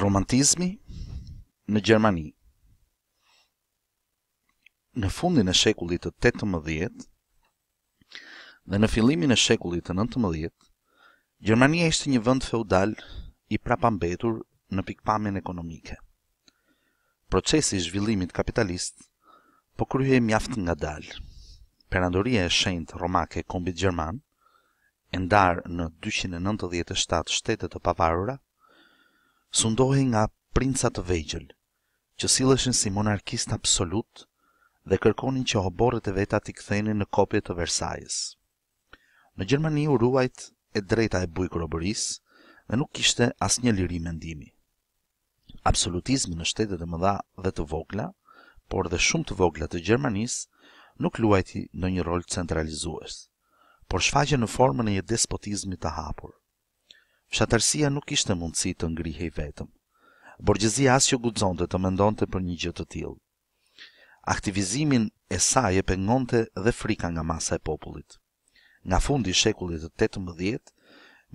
romantizmi në Gjermani. Në fundin e shekullit të 18 dhe në fillimin e shekullit të 19, Gjermania ishte një vend feudal i prapambetur në pikpamjen ekonomike. Procesi i zhvillimit kapitalist po kryhej mjaft ngadal. Perandoria e shenjtë romake e kombit gjerman e ndar në 297 shtete të pavarura, sundohi nga princa të vegjël, që silleshin si monarkist absolut dhe kërkonin që oborët e veta t'i kthenin në kopje të Versailles. Në Gjermani u ruajt e drejta e bujkë robëris dhe nuk kishte as një liri mendimi. Absolutizmi në shtetet e mëdha dhe të vogla, por dhe shumë të vogla të Gjermanis, nuk luajti në një rol centralizues, por shfaqe në formën e një despotizmi të hapur. Shatërsia nuk ishte mundësi të ngrihej vetëm. Borgjezia asë që gudzon të të mendon të për një gjë të tjilë. Aktivizimin e saj e pengon të dhe frika nga masa e popullit. Nga fundi shekullit të 18,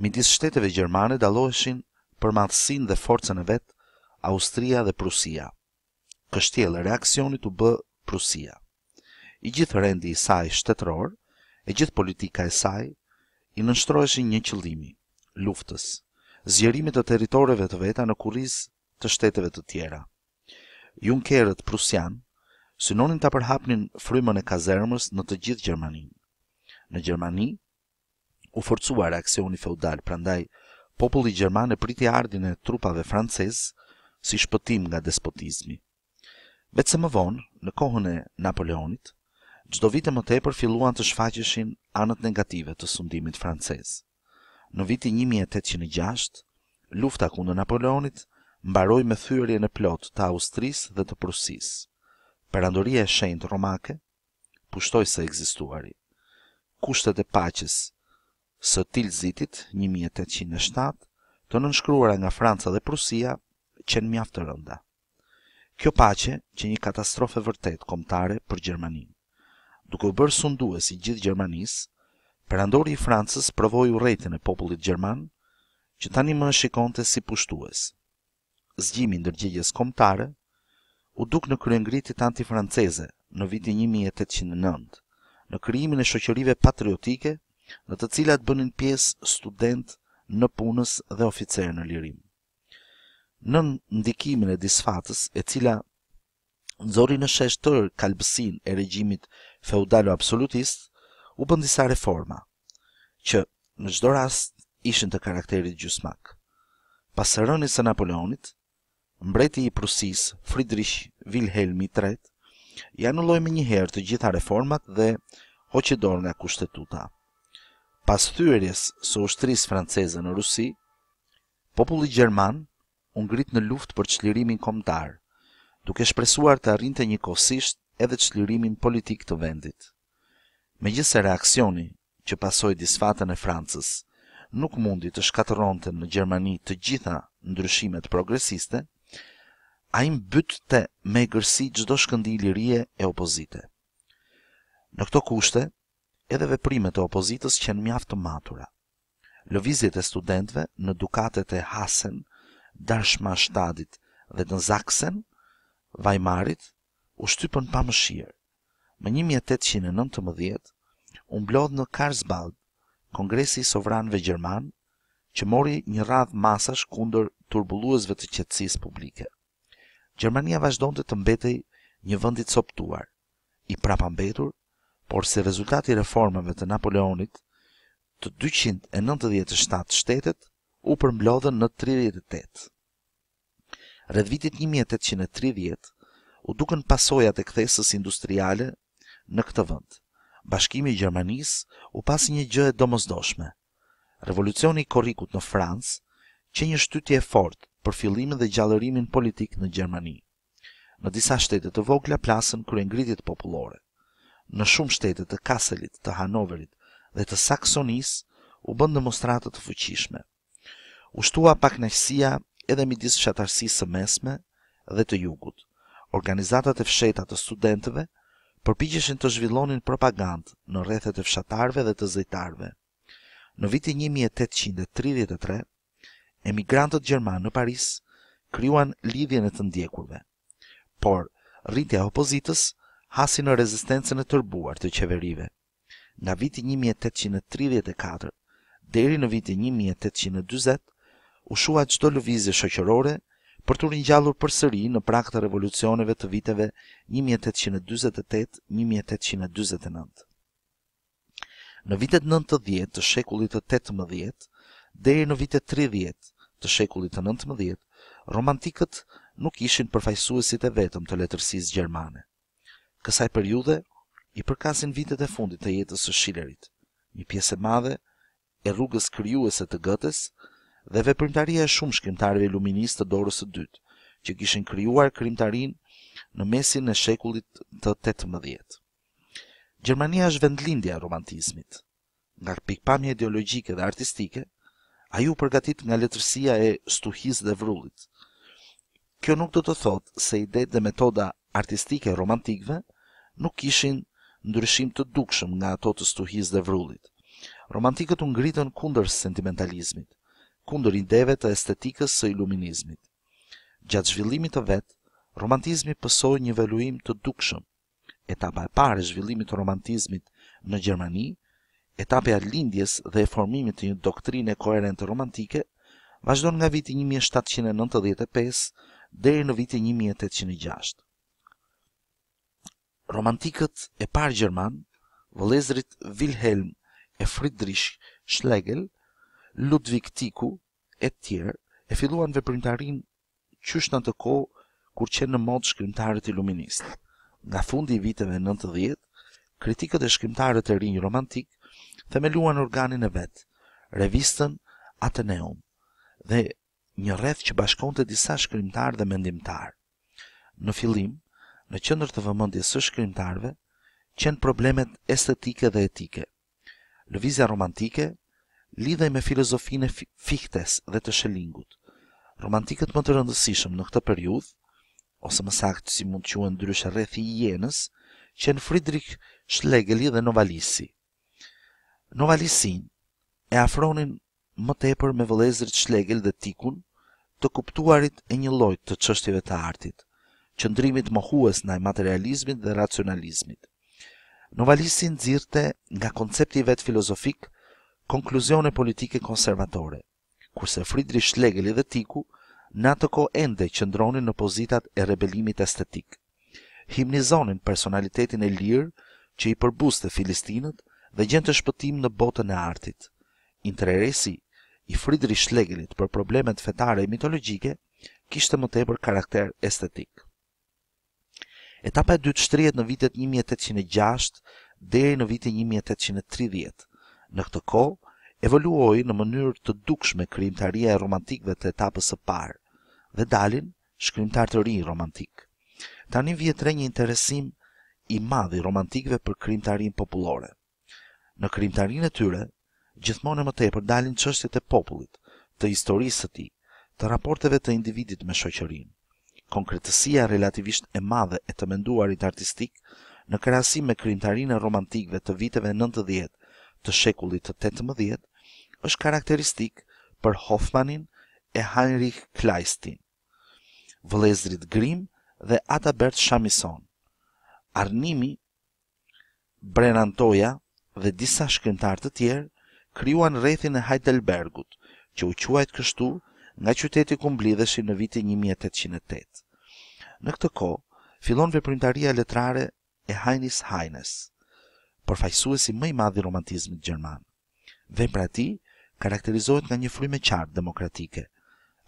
midis shteteve Gjermane daloheshin për madhësin dhe forcen e vetë Austria dhe Prusia. Kështjelë reakcionit u bë Prusia. I gjithë rendi i saj shtetëror, e gjithë politika e saj, i nështroheshin një qëllimi, luftës, zjerimit të teritoreve të veta në kurriz të shteteve të tjera. Junkerët Prusian synonin të përhapnin frymën e kazermës në të gjithë Gjermanin. Në Gjermani, u forcuar aksioni feudal, prandaj populli Gjerman e priti ardhin e trupave frances si shpëtim nga despotizmi. Vetë se më vonë, në kohën e Napoleonit, gjdo vite më tepër filluan të shfaqeshin anët negative të sundimit francesë në vitin 1806, lufta kundër Napoleonit mbaroi me thyrje në plot të Austrisë dhe të Prusisë. Perandoria e shenjtë romake pushtoi së ekzistuari. Kushtet e paqes së Tilzitit 1807, të nënshkruara nga Franca dhe Prusia, qenë mjaftë të rënda. Kjo paqe që një katastrofe vërtet komtare për Gjermaninë. Duke u bërë sunduesi i gjithë Gjermanisë, Perandori i Francës provoi urrëtin e popullit gjerman, që tani më shikonte si pushtues. Zgjimi ndërgjegjes kombëtare u duk në kryengritit antifranceze në vitin 1809, në krijimin e shoqërive patriotike, në të cilat bënin pjesë studentë në punës dhe oficerë në lirim. Në ndikimin e disfatës, e cila nëzori në sheshtër kalbësin e regjimit feudalo-absolutistë, u bën disa reforma që në çdo rast ishin të karakterit gjysmak. Pas rënies së Napoleonit, mbreti i Prusisë Friedrich Wilhelm III i anulloi më njëherë të gjitha reformat dhe hoqi dorë nga kushtetuta. Pas thyerjes së ushtrisë franceze në Rusi, populli gjerman u ngrit në luftë për çlirimin kombëtar, duke shpresuar të arrinte njëkohësisht edhe çlirimin politik të vendit. Me gjithë se reakcioni që pasoj disfatën e Francës nuk mundi të shkatëronte në Gjermani të gjitha ndryshimet progresiste, a im bytë me gërsi gjdo shkëndili rije e opozite. Në këto kushte, edhe veprimet e opozitës qenë mjaftë të matura. Lëvizjet e studentve në dukatet e Hasen, Darshma Shtadit dhe në Zaksen, Vajmarit, u shtypën pa mëshirë. Më 1819, u në Karsbald, Kongresi i Sovranëve Gjerman, që mori një radh masash kundër turbulluesve të qetësisë publike. Gjermania vazhdonte të mbetej një vend i coptuar, i prapambetur, por se rezultati i reformave të Napoleonit të 297 shtetet u përmblodhën në 38. Në 1830 u duken pasojat e kthesës industriale në këtë vënd. Bashkimi i Gjermanis u pasi një gjë e domozdoshme. Revolucioni i korikut në Frans, që një shtytje e fort për fillimin dhe gjallërimin politik në Gjermani. Në disa shtetet të vogla plasën kërë ngritit populore. Në shumë shtetet të Kasselit, të Hanoverit dhe të Saksonis u bënd në mostratët të fuqishme. U shtua pak nëshësia edhe midis disë së mesme dhe të jugut. Organizatat e fshetat të studentëve përpiqeshin të zhvillonin propagandë në rrethet e fshatarëve dhe të zëjtarëve. Në vitin 1833, emigrantët gjermanë në Paris krijuan lidhjen e të ndjekurve. Por rritja e opozitës hasi në rezistencën e tërbuar të qeverive. Nga viti 1834 deri në vitin 1840 u shua çdo lëvizje shoqërore, për të rinjallur për sëri në prak të revolucioneve të viteve 1828-1829. Në vitet 90 të shekullit të 18, dhe në vitet 30 të shekullit të 19, romantikët nuk ishin përfajsuesit e vetëm të letërsis Gjermane. Kësaj periude, i përkasin vitet e fundit të jetës së Schillerit, një pjesë e madhe e rrugës kryuese të gëtës, dhe veprimtaria e shumë shkrimtarëve luministë të dorës së dytë, që kishin krijuar krimtarin në mesin e shekullit të 18. Gjermania është vendlindja e romantizmit. Nga pikpamje ideologjike dhe artistike, ajo u përgatit nga letërsia e stuhis dhe vrullit. Kjo nuk do të thotë se idetë dhe metoda artistike e romantikëve nuk kishin ndryshim të dukshëm nga ato të stuhis dhe vrullit. Romantikët u ngritën kundër sentimentalizmit, kundër ideve të estetikës së iluminizmit. Gjatë zhvillimit të vetë, romantizmi pësoj një veluim të dukshëm. Etapa e pare zhvillimit të romantizmit në Gjermani, etapa e lindjes dhe e formimit të një doktrine koherent romantike, vazhdon nga viti 1795 dhe në viti 1806. Romantikët e parë gjerman, vëlezrit Wilhelm e Friedrich Schlegel, Ludwig Tiku e tjerë e filluan veprimtarinë qysh në të kohë kur qenë në modë shkrimtarët iluministë. Nga fundi i viteve 90, kritikët e shkrimtarët e rinjë romantik themeluan organin e vetë, revistën Ateneum, dhe një rreth që bashkon të disa shkrimtarë dhe mendimtarë. Në fillim, në qëndër të vëmëndje së shkrimtarëve, qenë problemet estetike dhe etike. Lëvizja romantike lidhej me filozofinë e Fichtes dhe të Schellingut. Romantikët më të rëndësishëm në këtë periudhë, ose më saktë si mund të quhen ndryshe rrethi i jenës, qen Friedrich Schlegeli dhe Novalisi. Novalisin e afronin më tepër me vëllezërit Schlegel dhe Tikun, të kuptuarit e një lloji të çështjeve të artit, qëndrimit mohues ndaj materializmit dhe racionalizmit. Novalisin zirte nga koncepti vet filozofik konkluzione politike konservatore, kurse Friedrich Schlegel dhe Tiku në atë kohë ende qëndronin në pozitat e rebelimit estetik. Himnizonin personalitetin e lirë që i përbuste Filistinët dhe gjente shpëtim në botën e artit. Interesi i Friedrich Schlegelit për problemet fetare e mitologjike kishte më tepër karakter estetik. Etapa e dytë shtrihet në vitet 1806 deri në vitin 1830 Në këtë kohë evoluoi në mënyrë të dukshme krijtaria e romantikëve të etapës së parë dhe dalin shkrimtarë të rinj romantik. Tani vjet re një interesim i madh i romantikëve për krijtarinë popullore. Në krijtarinë e tyre gjithmonë më tepër dalin çështjet e popullit, të historisë së tij, të raporteve të individit me shoqërinë. Konkretësia relativisht e madhe e të menduarit artistik në krasim me krijtarinë romantikëve të viteve 90 të shekullit të 18 është karakteristik për Hoffmanin e Heinrich Kleistin, Vlezrit Grim dhe Adabert Shamison. Arnimi, Brenantoja dhe disa shkrimtar të tjerë krijuan rrethin e Heidelbergut, që u quajt kështu nga qyteti ku mblidheshin në vitin 1808. Në këtë kohë fillon veprimtaria letrare e Heinis Heines përfaqësuesi më i madh i romantizmit gjerman. Vepra e tij karakterizohet nga një frymë qartë demokratike.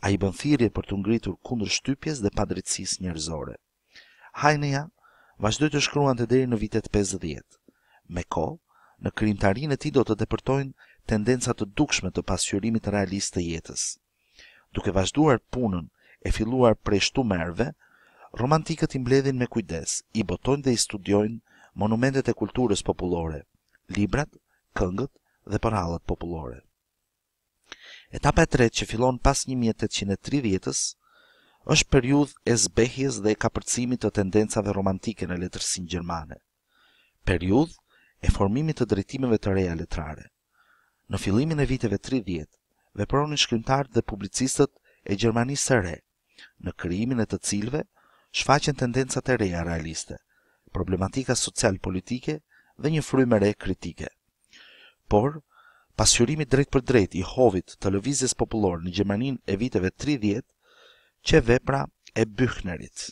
Ai bën thirrje për të ngritur kundër shtypjes dhe padrejtësisë njerëzore. Heinea vazhdoi të shkruante deri në vitet 50. Me kohë, në krimtarinë e tij do të depërtojnë tendenca të dukshme të pasqyrimit realist të jetës. Duke vazhduar punën e filluar prej shtu merve, romantikët i mbledhin me kujdes, i botojnë dhe i studiojnë monumentet e kulturës popullore, librat, këngët dhe parallat popullore. Etapa e tretë që fillon pas 1830-s është periudhë e zbehjes dhe e kapërcimit të tendencave romantike në letërsinë gjermane. Periudhë e formimit të drejtimeve të reja letrare. Në fillimin e viteve 30, vepronin shkrimtarët dhe publicistët e Gjermanisë së Re, në krijimin e të cilëve shfaqen tendencat e reja realiste problematika social-politike dhe një frymë re kritike. Por, pasqyrimi drejt për drejt i hovit të lëvizjes popullore në Gjermanin e viteve 30, që vepra e Büchnerit.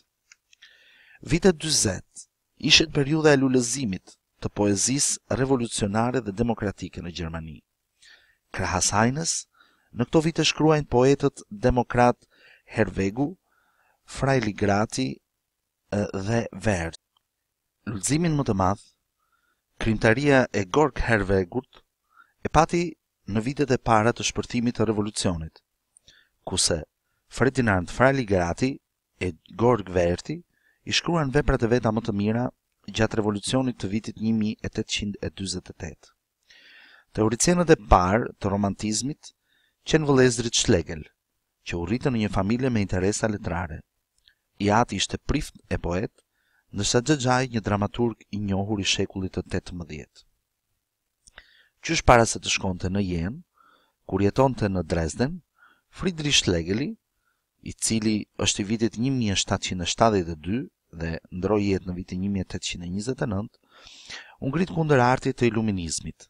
Vite 40 ishet periuda e lulëzimit të poezis revolucionare dhe demokratike në Gjermani. Krahas hajnës, në këto vite shkruajnë poetët demokrat Hervegu, Frajli Grati dhe Vert lëzimin më të madhë, krymtaria e Gork Hervegurt e pati në vitet e para të shpërtimit të revolucionit, kuse Ferdinand Fraligrati e Gork Verti i shkruan veprat e veta më të mira gjatë revolucionit të vitit 1848. Teoricenët e parë të romantizmit qenë vëlezrit Schlegel, që u rritën në një familje me interesa letrare. I ati ishte prift e poet, ndërsa Xhaxhaj, një dramaturg i njohur i shekullit të 18 Qysh para se të shkonte në Jen, kur jetonte në Dresden, Friedrich Schlegel, i cili është i vitit 1772 dhe ndroi jetë në vitin 1829, u ngrit kundër artit të iluminizmit.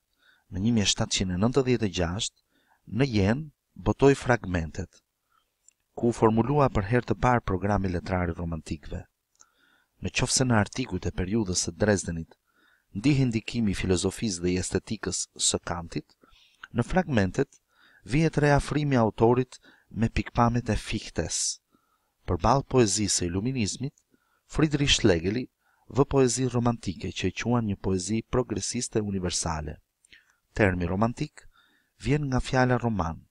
Në 1796 në Jen botoi fragmentet ku formulua për her të par programi letrarë romantikve në qofse në artikut e periudës së Dresdenit, ndihë ndikimi filozofisë dhe i estetikës së kantit, në fragmentet, vjet reafrimi autorit me pikpamet e fiktes. Për balë poezisë e iluminizmit, Friedrich Schlegeli vë poezi romantike që i quan një poezi progresiste universale. Termi romantik vjen nga fjala roman.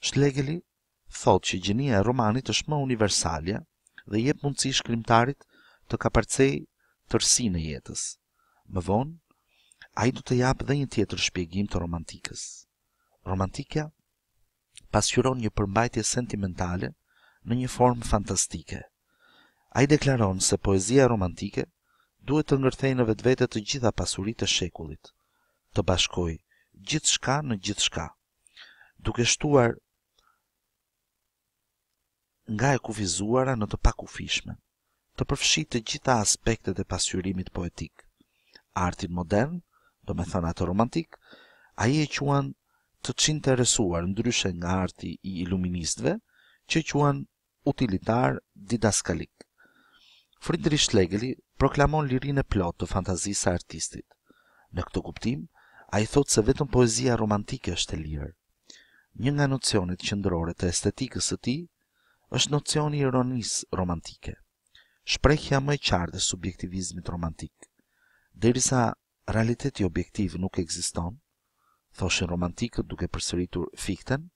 Schlegeli thot që gjenia e romanit është më universalja dhe jep mundësi shkrimtarit të ka parcej tërsi në jetës. Më vonë, a i du të japë dhe një tjetër shpjegim të romantikës. Romantikja pasqyron një përmbajtje sentimentale në një formë fantastike. A i deklaron se poezia romantike duhet të ngërthej në vetë të gjitha pasurit të shekullit, të bashkoj gjithë shka në gjithë shka, duke shtuar nga e kufizuara në të pakufishmen të përfshi të gjitha aspektet e pasqyrimit poetik. Artin modern, do me thënë atë romantik, a i e quan të qinë të resuar ndryshe nga arti i iluministve, që quan utilitar didaskalik. Friedrich Schlegeli proklamon lirin e plot të fantazisë artistit. Në këtë kuptim, a i thotë se vetëm poezia romantike është e lirë. Një nga nocionit qëndrore të estetikës të ti, është nocioni ironisë romantike shprejhja më e qartë e subjektivizmit romantik. Derisa realiteti objektiv nuk eksiston, thoshin romantikët duke përsëritur fikten,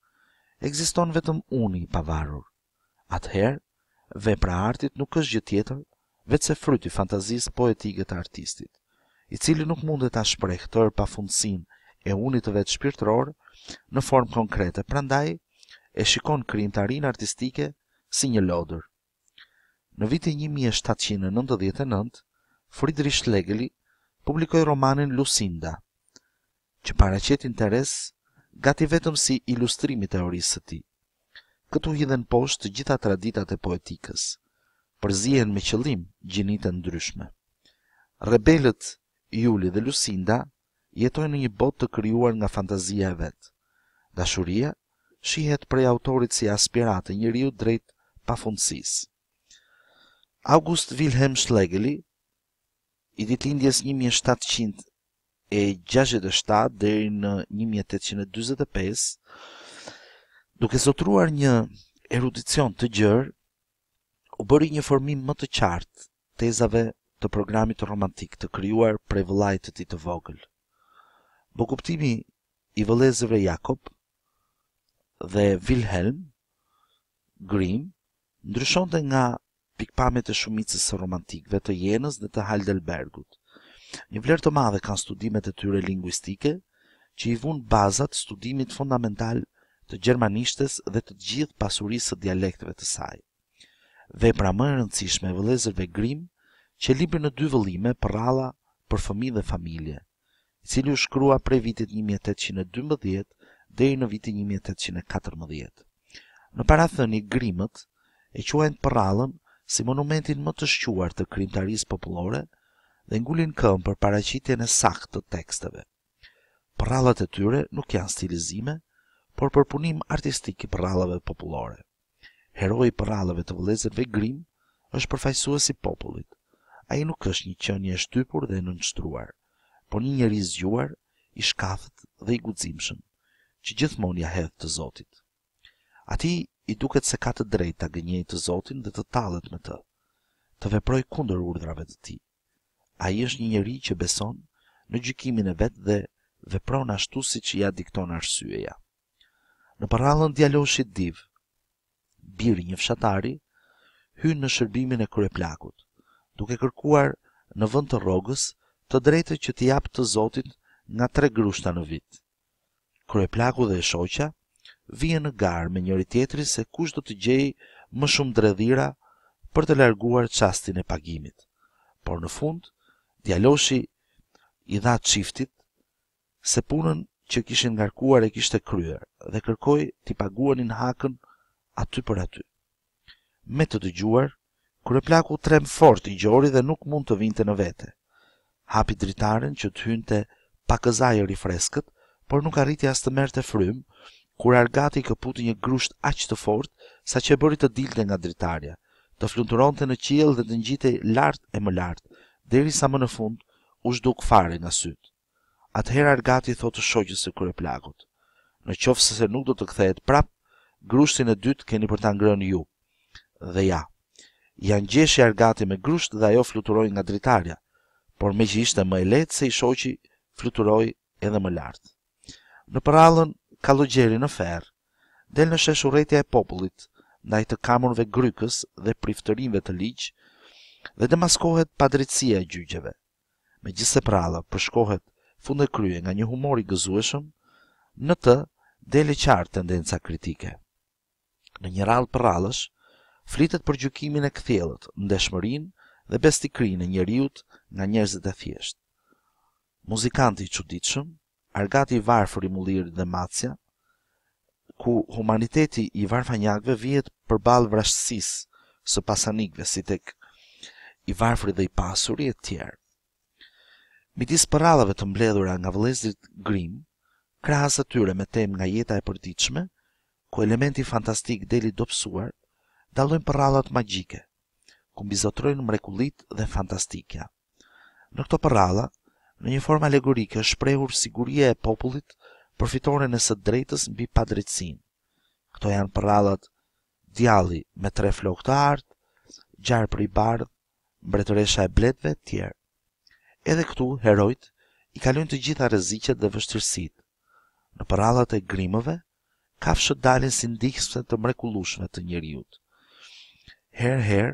eksiston vetëm uni i pavarur. Atëherë, vepra e artit nuk është gjë tjetër vetëse fryti fantazisë poetike të artistit, i cili nuk mundet ta shprehë pa fundësin e unit të vetë shpirtëror në formë konkrete, prandaj e shikon krijimtarinë artistike si një lodër. Në vitin 1799, Friedrich Schlegeli publikoi romanin Lucinda, që paraqet interes gati vetëm si ilustrim i teorisë së tij. Këtu hidhen poshtë të gjitha traditat e poetikës, përzihen me qëllim gjinitë ndryshme. Rebelët Juli dhe Lucinda jetojnë në një botë të krijuar nga fantazia e vet. Dashuria shihet prej autorit si aspiratë njeriu drejt fundësisë. August Wilhelm Schlegeli, i dit lindjes 1767 deri në 1825, duke zotruar një erudicion të gjërë, u bëri një formim më të qartë tezave të programit romantik të kryuar prej vëllajt të ti të vogël. Bo kuptimi i vëlezëve Jakob dhe Wilhelm Grimm ndryshonte nga pikpamet e shumicës së romantikëve të Jenës dhe të Heidelbergut. Një vlerë të madhe kanë studimet e tyre lingvistike, që i vun bazat studimit fundamental të gjermanishtes dhe të gjithë pasurisë të dialekteve të saj. Vepra më e rëndësishme e vëllezërve Grim, që libri në dy vëllime për për fëmi dhe familje, i cili u shkrua prej vitit 1812 dhe i në vitin 1814. Në parathën i Grimët e quajnë për rallën si monumentin më të shquar të krimtaris popullore dhe ngulin këm për paracitjen e sakt të teksteve. Prallat e tyre nuk janë stilizime, por përpunim artistik i prallave popullore. Heroi i prallave të vëllezërve grim është përfaqësuesi i popullit. Ai nuk është një qënje e shtypur dhe e nënshtruar, por një një zgjuar, i shkathët dhe i guximshëm, që gjithmonë ja hedh të Zotit. Ati i duket se ka të drejtë ta gënjej të Zotin dhe të tallet me të, të veproj kundër urdhrave të tij. Ai është një njerëz që beson në gjykimin e vet dhe vepron ashtu siç ia ja dikton arsyeja. Në parallën djaloshit Div, biri një fshatari hyn në shërbimin e kryeplakut, duke kërkuar në vend të rrogës të drejtë që t'i jap të Zotit nga tre grushta në vit. Kryeplaku dhe shoqja vijën në garë me njëri tjetri se kush do të gjej më shumë dredhira për të larguar qastin e pagimit. Por në fund, djaloshi i dha qiftit se punën që kishin ngarkuar e kishte kryer dhe kërkoj t'i paguanin hakën aty për aty. Me të dëgjuar, plaku trem fort i gjori dhe nuk mund të vinte në vete. Hapi dritaren që t'hynte pakëzajër i freskët, por nuk arriti as të merte frymë, kur argati këputi një grusht aq të fort, sa që e bëri të dilte nga dritarja, të të në qiell dhe të ngjitej lart e më lart, derisa më në fund u zhduk fare nga sytë. Atëherë argati thotë të shoqës së plagot. "Në qofë se nuk do të kthehet prap, grushtin e dytë keni për ta ngrënë ju." Dhe ja, gjeshë ngjeshi argati me grusht dhe ajo fluturoi nga dritarja, por me që ishte më e lehtë se i shoqi, fluturoi edhe më lart. Në parallën kalogjeri në ferë, del në sheshuretja e popullit, ndaj të kamurve grykës dhe priftërinve të ligjë dhe demaskohet padritsia e gjyqeve. Me gjithse prala përshkohet fund e krye nga një humori gëzueshëm, në të deli qartë tendenca kritike. Në një rallë për rallësh, flitet për gjykimin e kthjellët, në deshmërin dhe bestikrin e njëriut nga njerëzit e thjeshtë. Muzikanti i ditëshëm, argati varfër i mullirit dhe matësja, ku humaniteti i varfanjakve vjetë për balë vrashtësis së pasanikve, si tek i varfëri dhe i pasuri e tjerë. Midis paradave të mbledhura nga vëllezrit Grimm, krahas atyre me temë nga jeta e përditshme, ku elementi fantastik deli dobësuar, dallojnë përradhat magjike, ku mbizotrojnë mrekullitë dhe fantastikja. Në këto përradha, në një formë alegorike shprehur siguria e popullit përfitore së drejtës mbi padrejtësinë. Këto janë përradhat djalli me tre flokë të artë, gjarë për i bardh, mbretëresha e bletëve të tjerë. Edhe këtu herojt i kalojnë të gjitha rreziqet dhe vështirësitë. Në përradhat e grimëve kafshët dalin si ndihmës të mrekullueshme të njeriu. Herë herë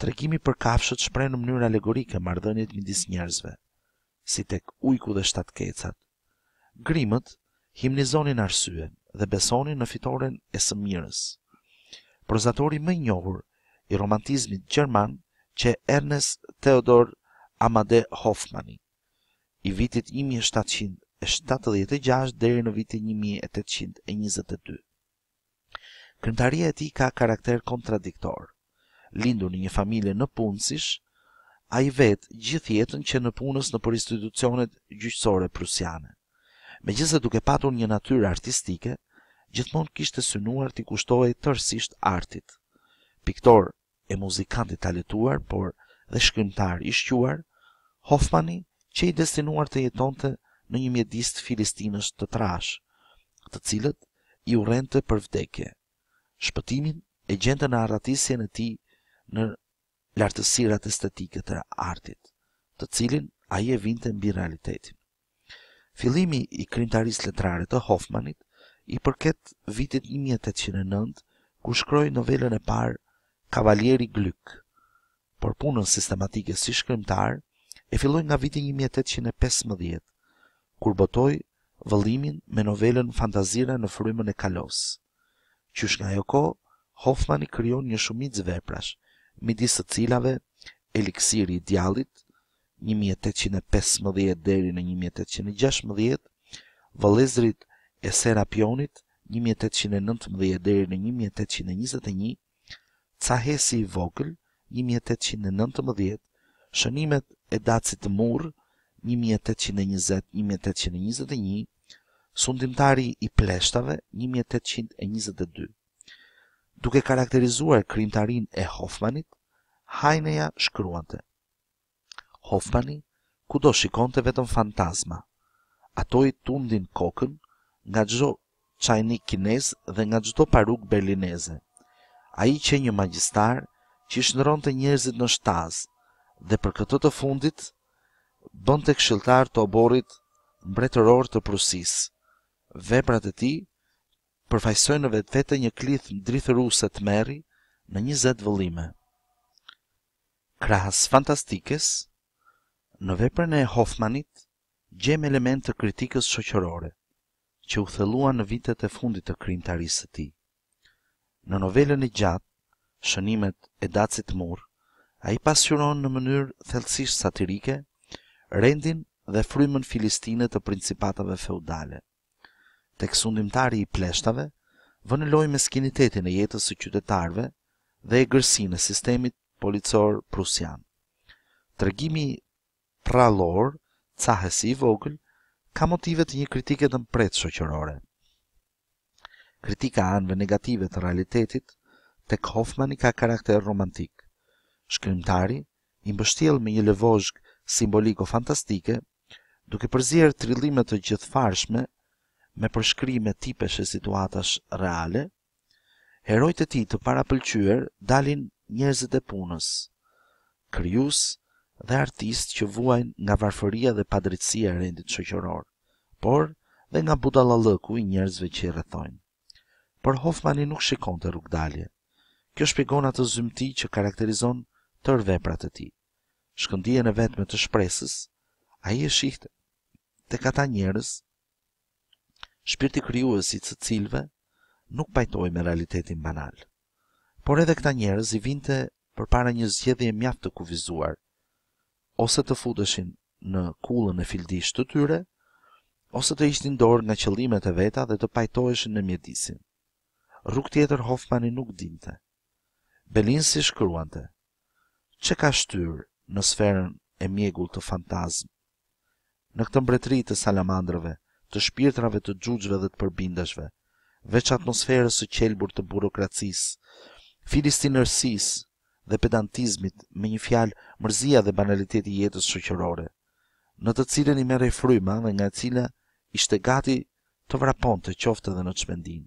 tregimi për kafshët shpreh në mënyrë alegorike marrëdhëniet midis njerëzve si tek ujku dhe shtatë kecat. Grimët himnizonin arsyen dhe besonin në fitoren e së mirës. Prozatori më i njohur i romantizmit gjerman që Ernest Theodor Amade Hoffmani i vitit 1776 deri në vitin 1822. Këndtaria e tij ka karakter kontradiktor. Lindur në një familje në punësish, a i vetë gjithë jetën që në punës në për institucionet gjyqësore prusiane. Me gjithëse duke patur një natyrë artistike, gjithmonë kishtë të synuar të kushtohej kushtohet tërsisht artit. Piktor e muzikant i por dhe shkrymtar i shquar, Hoffmani që i destinuar të jeton të në një mjedist filistinës të trash, të cilët i urrente për vdekje. Shpëtimin e gjente në aratisje në ti në lartësirat estetike të artit, të cilin a je vinte mbi realitetin. Filimi i krimtaris letrare të Hoffmanit i përket vitit 1809, ku shkroj novelën e parë Kavalieri Glyk, por punën sistematike si shkrimtar e filloj nga vitin 1815, kur botoj vëllimin me novelën Fantazira në frymën e kalos. Qysh nga jo ko, Hoffman i kryon një shumit zveprash, midis të cilave eliksiri i djallit 1815 deri në 1816, vallëzrit e Serapionit 1819 deri në 1821, cahesi i vogël 1819, shënimet e dacit të murr 1820-1821, sundimtari i pleshtave 1822 duke karakterizuar krimtarin e Hoffmanit, Heineja shkruante. Hoffmani, ku do shikonte vetëm fantazma, ato i tundin kokën nga gjdo qajni kines dhe nga gjdo paruk berlineze. A i që një magjistar që shëndron të njerëzit në shtaz dhe për këtë të fundit, bënd të kshiltar të oborit mbretëror të prusis. Veprat e ti përfajsojnë në vetë vete një klith në drithë rusë të meri në një zetë vëllime. Krahës fantastikes, në veprën e Hoffmanit, gjem element të kritikës shoqërore, që u thëlluan në vitet e fundit të krim të arisë të ti. Në novelën e gjatë, shënimet e dacit mur, a i pasjuron në mënyrë thelsisht satirike, rendin dhe frymën Filistine të principatave feudale tek sundimtari i pleshtave, vënë me skinitetin e jetës së qytetarve dhe e gërsi në sistemit policor prusian. Tërgimi pralor, cahes i vogël, ka motive të një kritike të mpretë shoqërore. Kritika anëve negative të realitetit, tek Hoffman i ka karakter romantik. Shkrimtari, i mbështjel me një levojshk simboliko fantastike, duke përzirë trillimet të gjithfarshme me përshkrime tipe e situatash reale, herojt e ti të para pëlqyër dalin njerëzit e punës, kryus dhe artist që vuajnë nga varfëria dhe padritsia e rendit shëqëror, por dhe nga budalalëku i njerëzve që i rëthojnë. Por Hoffmani nuk shikon të rrugdalje. Kjo shpigon atë zymti që karakterizon të veprat e ti. Shkëndije në vetme të shpresës, a i e shihte të kata njerëz, shpirti kryuësit së cilve nuk pajtoj me realitetin banal. Por edhe këta njerëz i vinte për para një zgjedhje mjaft të kuvizuar, ose të futëshin në kullën e fildisht të tyre, ose të ishtin dorë nga qëllimet e veta dhe të pajtojshin në mjedisin. Rukë tjetër Hoffmani nuk dinte. Belin si shkruante, që ka shtyrë në sferën e mjegull të fantazmë? Në këtë mbretri të salamandrëve, të shpirtrave të gjuxhëve dhe të përbindashve, veç atmosferës së qelbur të burokracisë, filistinërsisë dhe pedantizmit, me një fjalë mërzia dhe banaliteti i jetës shoqërore, në të cilën i merrej fryma dhe nga e cila ishte gati të vraponte qoftë edhe në çmendin.